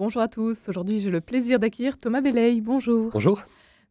Bonjour à tous. Aujourd'hui, j'ai le plaisir d'accueillir Thomas Belley. Bonjour. Bonjour.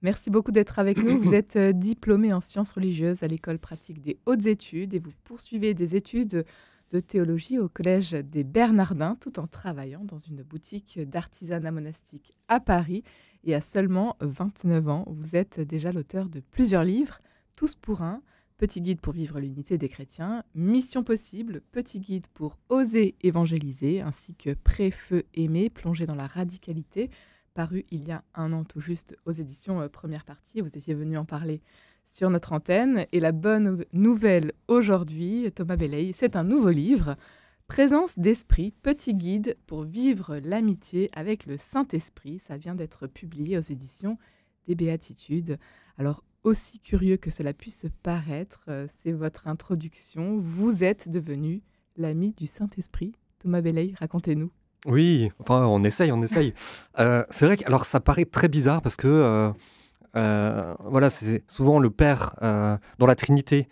Merci beaucoup d'être avec nous. Vous êtes euh, diplômé en sciences religieuses à l'école pratique des hautes études et vous poursuivez des études de théologie au collège des Bernardins tout en travaillant dans une boutique d'artisanat monastique à Paris. Et à seulement 29 ans, vous êtes déjà l'auteur de plusieurs livres, tous pour un, Petit guide pour vivre l'unité des chrétiens, Mission possible, petit guide pour oser évangéliser, ainsi que Préfeu feu aimé, plongé dans la radicalité, paru il y a un an tout juste aux éditions euh, première partie. Vous étiez venu en parler sur notre antenne. Et la bonne nouvelle aujourd'hui, Thomas Belley, c'est un nouveau livre, Présence d'esprit, petit guide pour vivre l'amitié avec le Saint-Esprit. Ça vient d'être publié aux éditions des Béatitudes. Alors aussi curieux que cela puisse paraître, euh, c'est votre introduction. Vous êtes devenu l'ami du Saint-Esprit. Thomas Belay, racontez-nous. Oui, enfin, on essaye, on essaye. Euh, c'est vrai que alors, ça paraît très bizarre parce que euh, voilà, c'est souvent le Père dans la Trinité.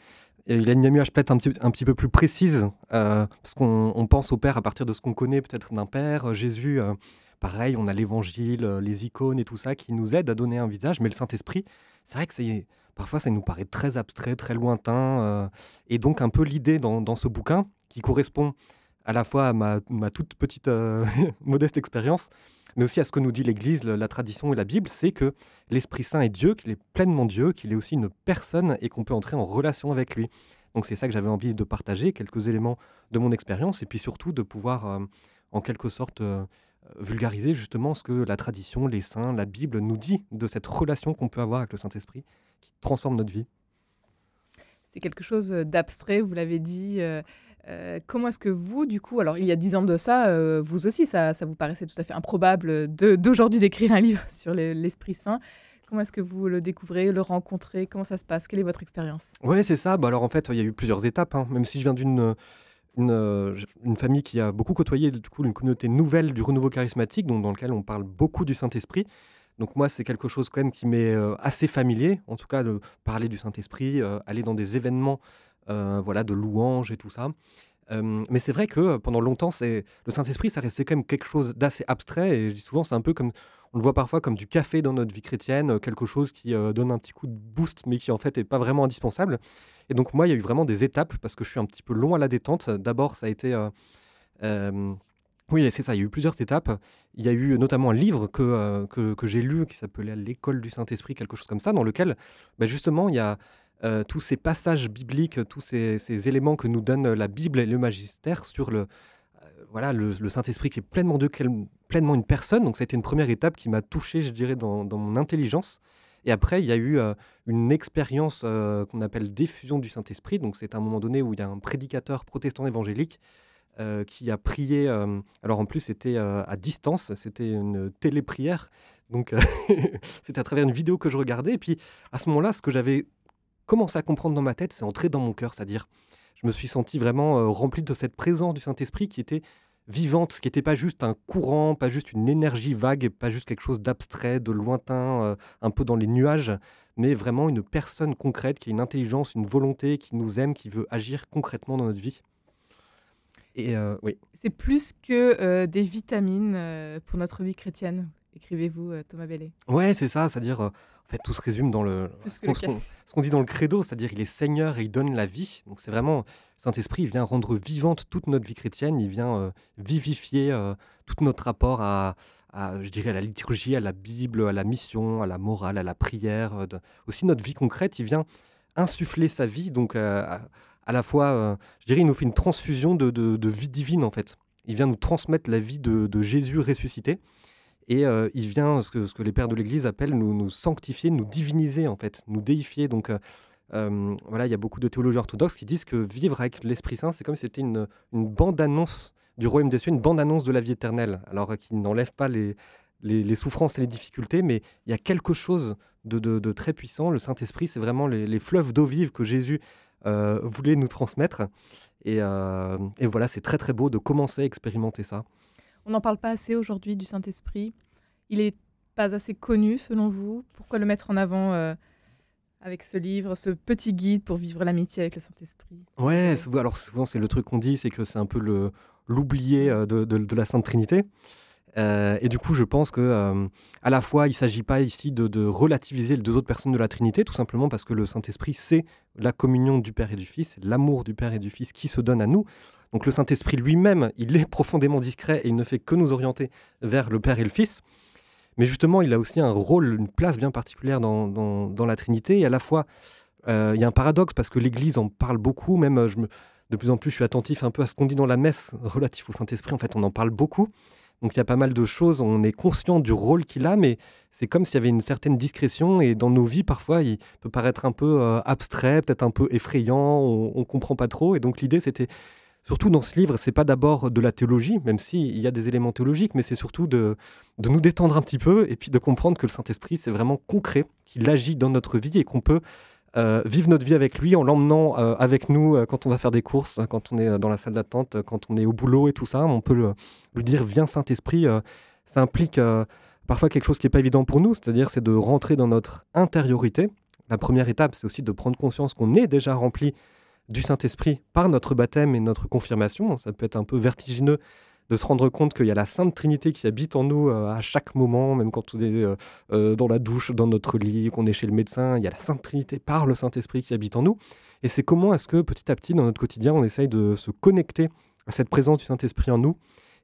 Et y a une image peut-être un petit, un petit peu plus précise parce qu'on pense au Père à partir de ce qu'on connaît peut-être d'un Père. Jésus, pareil, on a l'Évangile, les icônes et tout ça qui nous aident à donner un visage, mais le Saint-Esprit, c'est vrai que parfois ça nous paraît très abstrait, très lointain. Euh, et donc un peu l'idée dans, ce bouquin, qui correspond à la fois à ma, toute petite euh, modeste expérience, mais aussi à ce que nous dit l'Église, la tradition et la Bible, c'est que l'Esprit Saint est Dieu, qu'il est pleinement Dieu, qu'il est aussi une personne et qu'on peut entrer en relation avec lui. Donc c'est ça que j'avais envie de partager, quelques éléments de mon expérience, et puis surtout de pouvoir, euh, en quelque sorte, vulgariser justement ce que la tradition, les saints, la Bible nous dit de cette relation qu'on peut avoir avec le Saint-Esprit qui transforme notre vie C'est quelque chose euh, d'abstrait, vous l'avez dit. Euh, euh, comment est-ce que vous, du coup, alors il y a dix ans de ça, vous aussi, ça, ça, vous paraissait tout à fait improbable d'aujourd'hui d'écrire un livre sur l'Esprit Saint. Comment est-ce que vous le découvrez, le rencontrez Comment ça se passe Quelle est votre expérience Oui, c'est ça. Bah, alors en fait, il y a eu plusieurs étapes. Hein. Même si je viens d'une euh, une, famille qui a beaucoup côtoyé du coup, une communauté nouvelle du renouveau charismatique, donc dans lequel on parle beaucoup du Saint-Esprit. Donc moi, c'est quelque chose quand même qui m'est euh, assez familier, en tout cas de parler du Saint-Esprit, euh, aller dans des événements voilà, de louanges et tout ça. mais c'est vrai que pendant longtemps, c'est le Saint-Esprit, ça restait quand même quelque chose d'assez abstrait. Et je dis souvent, c'est un peu comme on le voit parfois comme du café dans notre vie chrétienne, euh, quelque chose qui euh, donne un petit coup de boost, mais qui en fait n'est pas vraiment indispensable. Et donc moi, il y a eu vraiment des étapes parce que je suis un petit peu long à la détente. D'abord, ça a été... Euh, oui, c'est ça, il y a eu plusieurs étapes. Il y a eu notamment un livre que, que, j'ai lu qui s'appelait L'école du Saint-Esprit, quelque chose comme ça, dans lequel bah, justement il y a... tous ces passages bibliques, tous ces, ces, éléments que nous donne la Bible et le magistère sur le, voilà, le, Saint-Esprit qui est pleinement pleinement une personne. Donc ça a été une première étape qui m'a touché, je dirais, dans, mon intelligence. Et après, il y a eu euh, une expérience euh, qu'on appelle diffusion du Saint-Esprit. Donc c'est un moment donné où il y a un prédicateur protestant évangélique euh, qui a prié. alors en plus, c'était à distance, c'était une téléprière. Donc c'était à travers une vidéo que je regardais. Et puis à ce moment-là, ce que j'avais commencé à comprendre dans ma tête, c'est entré dans mon cœur, c'est-à-dire je me suis senti vraiment euh, rempli de cette présence du Saint-Esprit qui était vivante, qui n'était pas juste un courant, pas juste une énergie vague, pas juste quelque chose d'abstrait, de lointain, euh, un peu dans les nuages, mais vraiment une personne concrète qui a une intelligence, une volonté, qui nous aime, qui veut agir concrètement dans notre vie. Et euh, oui. C'est plus que des vitamines pour notre vie chrétienne écrivez-vous euh, Thomas Bellet. Ouais, c'est ça, c'est-à-dire, euh, en fait, tout se résume dans le. Ce qu'on, dit dans le credo, c'est-à-dire, il est Seigneur et il donne la vie. Donc, c'est vraiment, le Saint-Esprit, il vient rendre vivante toute notre vie chrétienne, il vient euh, vivifier tout notre rapport à, je dirais, à la liturgie, à la Bible, à la mission, à la morale, à la prière, aussi notre vie concrète, il vient insuffler sa vie, donc à, la fois, je dirais, il nous fait une transfusion de, de, vie divine, en fait. Il vient nous transmettre la vie de, Jésus ressuscité. Et euh, il vient, ce que, les pères de l'Église appellent nous, nous, sanctifier, nous diviniser en fait, nous déifier. Donc euh, euh, voilà, il y a beaucoup de théologues orthodoxes qui disent que vivre avec l'Esprit Saint, c'est comme si c'était une, bande-annonce du royaume des cieux, une bande-annonce de la vie éternelle. Alors qu'il n'enlève pas les, souffrances et les difficultés, mais il y a quelque chose de, très puissant. Le Saint-Esprit, c'est vraiment les, fleuves d'eau vive que Jésus voulait nous transmettre. Et, et voilà, c'est très très beau de commencer à expérimenter ça. On n'en parle pas assez aujourd'hui du Saint-Esprit. Il n'est pas assez connu selon vous. Pourquoi le mettre en avant euh, avec ce livre, ce petit guide pour vivre l'amitié avec le Saint-Esprit Ouais, alors souvent c'est le truc qu'on dit, c'est que c'est un peu l'oublié euh, de, la Sainte Trinité. Euh, et du coup, je pense que à la fois, il ne s'agit pas ici de, de, relativiser les deux autres personnes de la Trinité, tout simplement parce que le Saint-Esprit, c'est la communion du Père et du Fils, l'amour du Père et du Fils qui se donne à nous. Donc le Saint-Esprit lui-même, il est profondément discret et il ne fait que nous orienter vers le Père et le Fils. Mais justement, il a aussi un rôle, une place bien particulière dans, la Trinité. Et à la fois, euh, il y a un paradoxe parce que l'Église en parle beaucoup. Même euh, je de plus en plus, je suis attentif un peu à ce qu'on dit dans la messe relatif au Saint-Esprit. En fait, on en parle beaucoup. Donc il y a pas mal de choses. On est conscient du rôle qu'il a, mais c'est comme s'il y avait une certaine discrétion. Et dans nos vies, parfois, il peut paraître un peu euh, abstrait, peut-être un peu effrayant. On ne comprend pas trop. Et donc l'idée, c'était surtout dans ce livre, c'est pas d'abord de la théologie, même s'il y a des éléments théologiques, mais c'est surtout de, de nous détendre un petit peu et puis de comprendre que le Saint-Esprit, c'est vraiment concret, qu'il agit dans notre vie et qu'on peut euh, vivre notre vie avec lui en l'emmenant euh, avec nous euh, quand on va faire des courses, hein, quand on est dans la salle d'attente, quand on est au boulot et tout ça. On peut lui dire Viens, Saint-Esprit. ça implique parfois quelque chose qui n'est pas évident pour nous, c'est-à-dire c'est de rentrer dans notre intériorité. La première étape, c'est aussi de prendre conscience qu'on est déjà rempli du Saint-Esprit par notre baptême et notre confirmation. Ça peut être un peu vertigineux de se rendre compte qu'il y a la Sainte Trinité qui habite en nous euh, à chaque moment, même quand on est euh, euh, dans la douche, dans notre lit, qu'on est chez le médecin, il y a la Sainte Trinité par le Saint-Esprit qui habite en nous. Et c'est comment est-ce que petit à petit, dans notre quotidien, on essaye de se connecter à cette présence du Saint-Esprit en nous,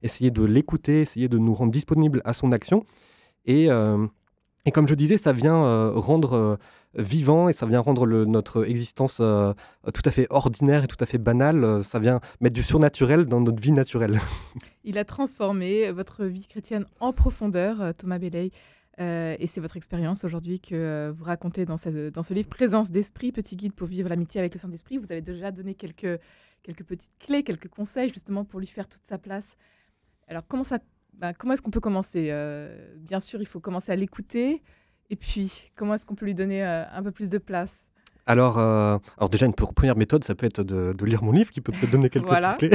essayer de l'écouter, essayer de nous rendre disponibles à son action. Et, comme je disais, ça vient rendre vivant et ça vient rendre notre existence euh, tout à fait ordinaire et tout à fait banale. Euh, ça vient mettre du surnaturel dans notre vie naturelle. Il a transformé votre vie chrétienne en profondeur, euh, Thomas Belley. et c'est votre expérience aujourd'hui que vous racontez dans ce, dans ce livre Présence d'esprit, petit guide pour vivre l'amitié avec le Saint-Esprit. Vous avez déjà donné quelques, quelques petites clés, quelques conseils justement pour lui faire toute sa place. Alors comment, ça, ben, comment est-ce qu'on peut commencer Bien sûr, il faut commencer à l'écouter, et puis, comment est-ce qu'on peut lui donner euh, un peu plus de place alors, euh, alors déjà, une première méthode, ça peut être de, lire mon livre qui peut peut-être donner quelques clés.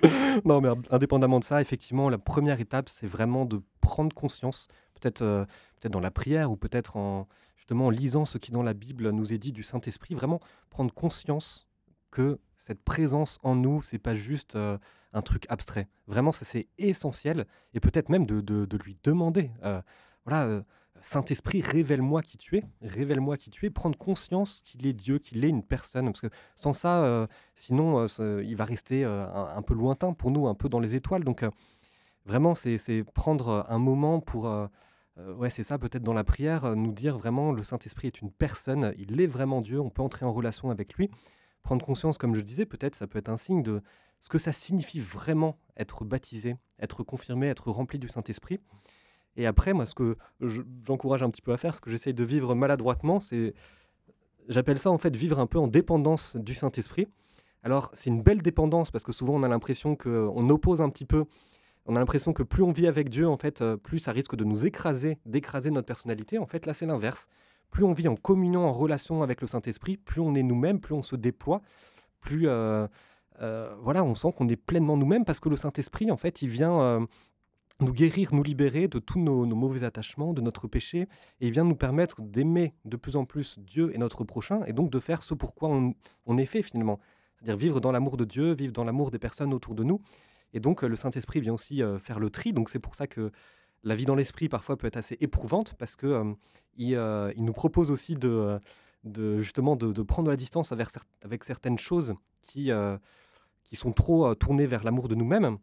non, mais indépendamment de ça, effectivement, la première étape, c'est vraiment de prendre conscience, peut-être euh, peut-être dans la prière ou peut-être en justement lisant ce qui dans la Bible nous est dit du Saint-Esprit, vraiment prendre conscience que cette présence en nous, c'est pas juste un truc abstrait. Vraiment, c'est essentiel et peut-être même de, de, lui demander, voilà Saint-Esprit, révèle-moi qui tu es, révèle-moi qui tu es, prendre conscience qu'il est Dieu, qu'il est une personne, parce que sans ça, euh, sinon, euh, il va rester euh, un, peu lointain pour nous, un peu dans les étoiles. Donc, vraiment, c'est prendre un moment pour, ouais, c'est ça, peut-être dans la prière, nous dire vraiment, le Saint-Esprit est une personne, il est vraiment Dieu, on peut entrer en relation avec lui, prendre conscience, comme je disais, peut-être, ça peut être un signe de ce que ça signifie vraiment être baptisé, être confirmé, être rempli du Saint-Esprit. Et après, moi, ce que j'encourage un petit peu à faire, ce que j'essaye de vivre maladroitement, c'est. J'appelle ça en fait vivre un peu en dépendance du Saint-Esprit. Alors, c'est une belle dépendance parce que souvent on a l'impression qu'on oppose un petit peu. On a l'impression que plus on vit avec Dieu, en fait, euh, plus ça risque de nous écraser, d'écraser notre personnalité. En fait, là, c'est l'inverse. Plus on vit en communion, en relation avec le Saint-Esprit, plus on est nous-mêmes, plus on se déploie, plus. Euh, euh, voilà, on sent qu'on est pleinement nous-mêmes parce que le Saint-Esprit, en fait, il vient, nous guérir, nous libérer de tous nos, mauvais attachements, de notre péché, et il vient nous permettre d'aimer de plus en plus Dieu et notre prochain, et donc de faire ce pourquoi on, on est fait finalement. C'est-à-dire vivre dans l'amour de Dieu, vivre dans l'amour des personnes autour de nous. Et donc euh, le Saint-Esprit vient aussi euh, faire le tri, donc c'est pour ça que la vie dans l'esprit parfois peut être assez éprouvante, parce que euh, il, nous propose aussi de, justement de, prendre la distance avec, certaines choses qui, qui sont trop tournées vers l'amour de nous-mêmes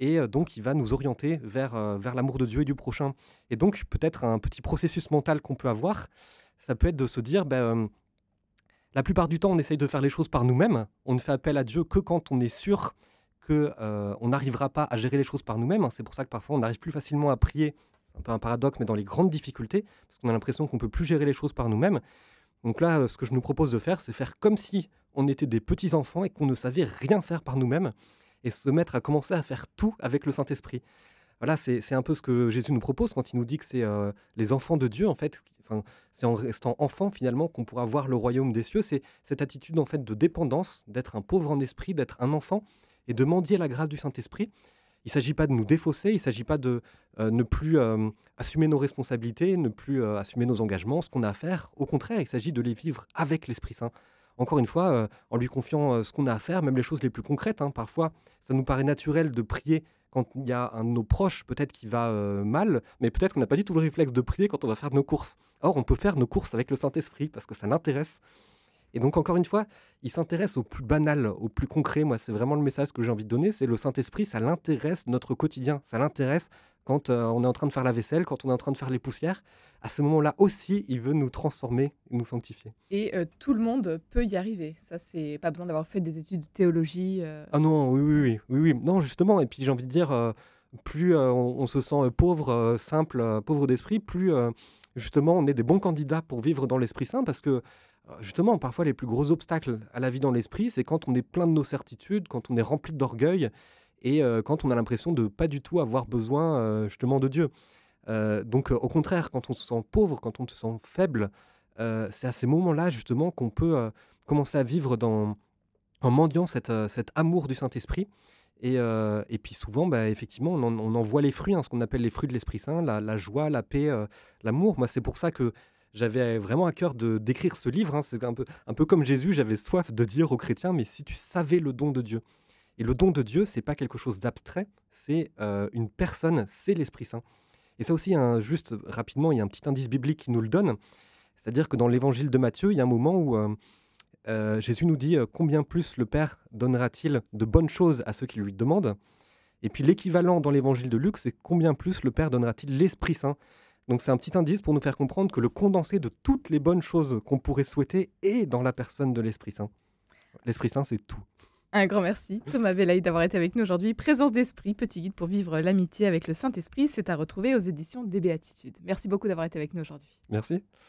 et euh, donc il va nous orienter vers, euh, vers l'amour de Dieu et du prochain. Et donc peut-être un petit processus mental qu'on peut avoir, ça peut être de se dire, ben, euh, la plupart du temps on essaye de faire les choses par nous-mêmes, on ne fait appel à Dieu que quand on est sûr que on n'arrivera pas à gérer les choses par nous-mêmes. Hein. C'est pour ça que parfois on n'arrive plus facilement à prier, c'est un peu un paradoxe, mais dans les grandes difficultés, parce qu'on a l'impression qu'on ne peut plus gérer les choses par nous-mêmes. Donc là, ce que je nous propose de faire, c'est faire comme si on était des petits enfants et qu'on ne savait rien faire par nous-mêmes et se mettre à commencer à faire tout avec le Saint-Esprit. Voilà, c'est un peu ce que Jésus nous propose quand il nous dit que c'est euh, les enfants de Dieu, en fait, c'est en restant enfant finalement qu'on pourra voir le royaume des cieux. C'est cette attitude en fait de dépendance, d'être un pauvre en esprit, d'être un enfant et de mendier la grâce du Saint-Esprit. Il ne s'agit pas de nous défausser, il ne s'agit pas de euh, ne plus euh, assumer nos responsabilités, ne plus assumer nos engagements, ce qu'on a à faire. Au contraire, il s'agit de les vivre avec l'Esprit Saint encore une fois, euh, en lui confiant euh, ce qu'on a à faire, même les choses les plus concrètes. Hein. parfois, ça nous paraît naturel de prier quand il y a un de nos proches peut-être qui va euh, mal, mais peut-être qu'on n'a pas du tout le réflexe de prier quand on va faire nos courses. Or, on peut faire nos courses avec le Saint-Esprit parce que ça l'intéresse. Et donc, encore une fois, il s'intéresse au plus banal, au plus concret. Moi, c'est vraiment le message que j'ai envie de donner, c'est le Saint-Esprit, ça l'intéresse notre quotidien, ça l'intéresse quand euh, on est en train de faire la vaisselle, quand on est en train de faire les poussières. À ce moment-là aussi, il veut nous transformer, nous sanctifier. Et euh, tout le monde peut y arriver. Ça, c'est pas besoin d'avoir fait des études de théologie. Euh. Ah non, oui, oui, oui, Non, justement. Et puis j'ai envie de dire, plus on, se sent pauvre, simple, pauvre d'esprit, plus justement on est des bons candidats pour vivre dans l'Esprit Saint, parce que justement, parfois les plus gros obstacles à la vie dans l'esprit, c'est quand on est plein de nos certitudes, quand on est rempli d'orgueil et euh, quand on a l'impression de pas du tout avoir besoin euh, justement de Dieu. Euh, donc au contraire, quand on se sent pauvre, quand on se sent faible, c'est à ces moments-là justement qu'on peut commencer à vivre dans, en mendiant cet amour du Saint-Esprit. Et, puis souvent, bah, effectivement, on en, voit les fruits, hein, ce qu'on appelle les fruits de l'Esprit Saint, la, joie, la paix, l'amour. Moi, c'est pour ça que j'avais vraiment à cœur d'écrire ce livre. Hein. C'est un peu, un peu comme Jésus, j'avais soif de dire aux chrétiens, mais si tu savais le don de Dieu, et le don de Dieu, c'est pas quelque chose d'abstrait, c'est euh, une personne, c'est l'Esprit Saint. Et ça aussi, juste rapidement, il y a un petit indice biblique qui nous le donne. C'est-à-dire que dans l'évangile de Matthieu, il y a un moment où euh, euh, Jésus nous dit combien plus le Père donnera-t-il de bonnes choses à ceux qui lui demandent. Et puis l'équivalent dans l'évangile de Luc, c'est combien plus le Père donnera-t-il l'Esprit Saint. Donc c'est un petit indice pour nous faire comprendre que le condensé de toutes les bonnes choses qu'on pourrait souhaiter est dans la personne de l'Esprit Saint. L'Esprit Saint, c'est tout. Un grand merci, Thomas Belaï, d'avoir été avec nous aujourd'hui. Présence d'esprit, petit guide pour vivre l'amitié avec le Saint-Esprit, c'est à retrouver aux éditions des Béatitudes. Merci beaucoup d'avoir été avec nous aujourd'hui. Merci.